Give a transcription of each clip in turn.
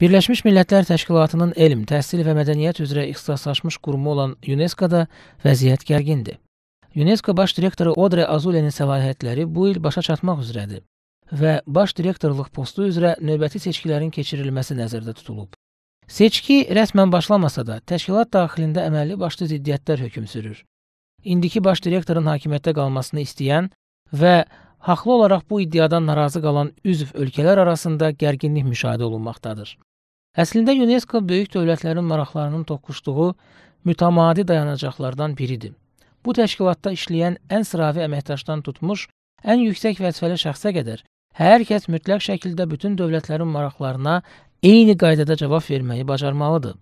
Birləşmiş Millətlər Təşkilatının elm, təhsil və mədəniyyət üzrə ixtisaslaşmış qurumu olan UNESCO-da vəziyyət gərgindir. UNESCO baş direktoru Odre Azulenin səlahiyyətləri bu il başa çatmaq üzrədir və baş direktorluq postu üzrə növbəti seçkilərin keçirilməsi nəzərdə tutulub. Seçki rəsmən başlamasa da, təşkilat daxilində əməlli başlı ziddiyyətlər hökm sürür. İndiki baş direktorun hakimiyyətdə qalmasını istəyən və haqlı olaraq bu iddiadan narazı qalan üzv ölkələr arasında gərginlik müşahidə olunmaqdadır. Əslində UNESCO böyük dövlətlərin maraqlarının toqquşduğu mütəmadi dayanacaqlardan biridir. Bu təşkilatda işləyən ən sıravi əməkdaşdan tutmuş ən yüksək vəzifəli şəxsə qədər hər kəs mütləq şəkildə bütün dövlətlərin maraqlarına eyni qaydada cavab verməyi bacarmalıdır.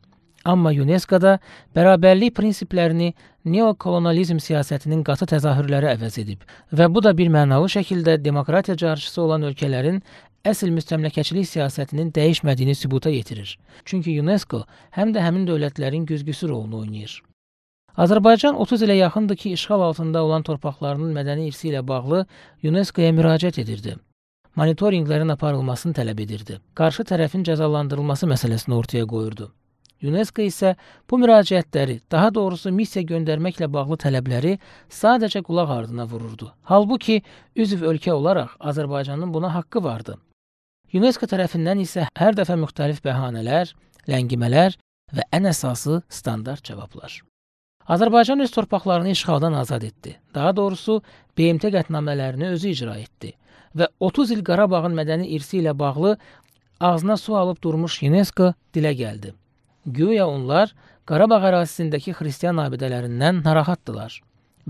Amma UNESCO-da bərabərlik prinsiplərini neokolonializm siyasətinin qatı təzahürləri əvəz edib və bu da bir mənalı şəkildə demokratiya carçısı olan ölkələrin əsl müstəmləkəçilik siyasətinin dəyişmədiyini sübuta yetirir. Çünki UNESCO həm də həmin dövlətlərin güzgüsü rolunu oynayır. Azərbaycan 30 ilə yaxındır ki, işğal altında olan torpaqlarının mədəni irsi ilə bağlı UNESCO-ya müraciət edirdi. Monitorinqlərin aparılmasını tələb edirdi. Qarşı tərəfin cəzalandırılması məsələsini ortaya qoyurdu. UNESCO isə bu müraciətləri, daha doğrusu missiya göndərməklə bağlı tələbləri sadəcə qulaq ardına vururdu. Halbuki üzv ölkə olaraq Azərbaycanın buna haqqı vardı. UNESCO tərəfindən isə hər dəfə müxtəlif bəhanələr, ləngimələr və ən əsası standart cavablar. Azərbaycan öz torpaqlarını işğaldan azad etdi. Daha doğrusu BMT qətnamələrini özü icra etdi və 30 il Qarabağın mədəni irsi ilə bağlı ağzına su alıb durmuş UNESCO dilə gəldi. Güya onlar Qarabağ ərazisindəki xristian abidələrindən narahatdırlar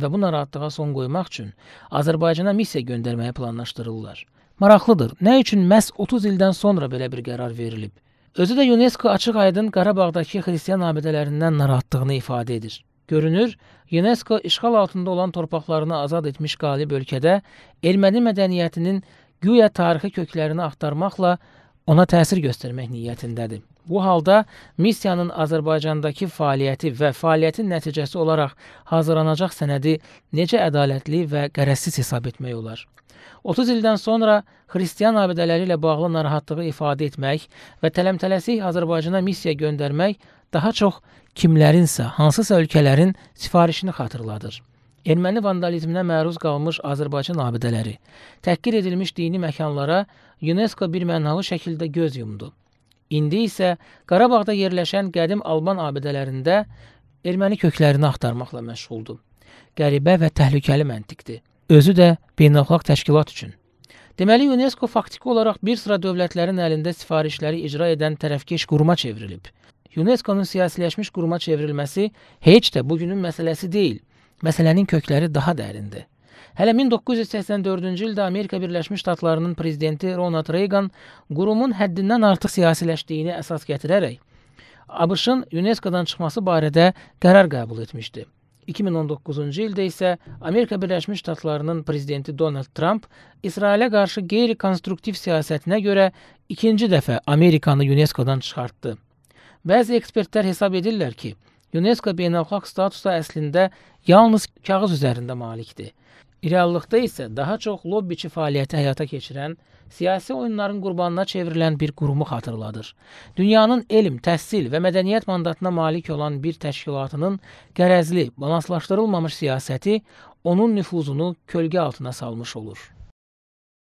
və bu narahatlığa son qoymaq üçün Azərbaycana missiya göndərməyi planlaşdırırlar. Maraqlıdır, nə üçün məhz 30 ildən sonra belə bir qərar verilib? Özü də UNESCO açıq-aydın Qarabağdakı xristian abidələrindən narahatlığını ifadə edir. Görünür, UNESCO işğal altında olan torpaqlarını azad etmiş qalib ölkədə erməni mədəniyyətinin güya tarixi köklərini axtarmaqla ona təsir göstərmək niyyətindədir. Bu halda missiyanın Azərbaycandakı fəaliyyəti və fəaliyyətin nəticəsi olaraq hazırlanacaq sənədi necə ədalətli və qərəzsiz hesab etmək olar? 30 ildən sonra xristian abidələri ilə bağlı narahatlığı ifadə etmək və tələmtələsik Azərbaycana missiya göndərmək daha çox kimlərinsə, hansısa ölkələrin sifarişini xatırladır. Erməni vandalizminə məruz qalmış Azərbaycan abidələri, təhqir edilmiş dini məkanlara UNESCO birmənalı şəkildə göz yumdu. İndi isə Qarabağda yerləşən qədim Alban abidələrində erməni köklərini axtarmaqla məşğuldur. Qəribə və təhlükəli məntiqdir. Özü də beynəlxalq təşkilat üçün. Deməli UNESCO faktiki olaraq bir sıra dövlətlərin əlində sifarişləri icra edən tərəfkeş quruma çevrilib. UNESCO-nun siyasiləşmiş quruma çevrilməsi heç də bugünün məsələsi deyil. Məsələnin kökləri daha dərindir. Hələ 1984-cü ildə Amerika Birləşmiş Ştatlarının prezidenti Ronald Reagan qurumun həddindən artıq siyasiləşdiyini əsas gətirərək ABŞ-ın UNESCO-dan çıxması barədə qərar qəbul etmişdi. 2019-cu ildə isə Amerika Birləşmiş Ştatlarının prezidenti Donald Trump İsrailə qarşı qeyri-konstruktiv siyasətinə görə ikinci dəfə Amerikanı UNESCO-dan çıxartdı. Bəzi ekspertlər hesab edirlər ki, UNESCO beynəlxalq statusa əslində yalnız kağız üzərində malikdir. İrəlilikdə isə daha çox lobbiçi fəaliyyəti həyata keçirən, siyasi oyunların qurbanına çevrilən bir qurumu xatırladır. Dünyanın elm, təhsil və mədəniyyət mandatına malik olan bir təşkilatının qərəzli, balanslaşdırılmamış siyasəti onun nüfuzunu kölgə altına salmış olur.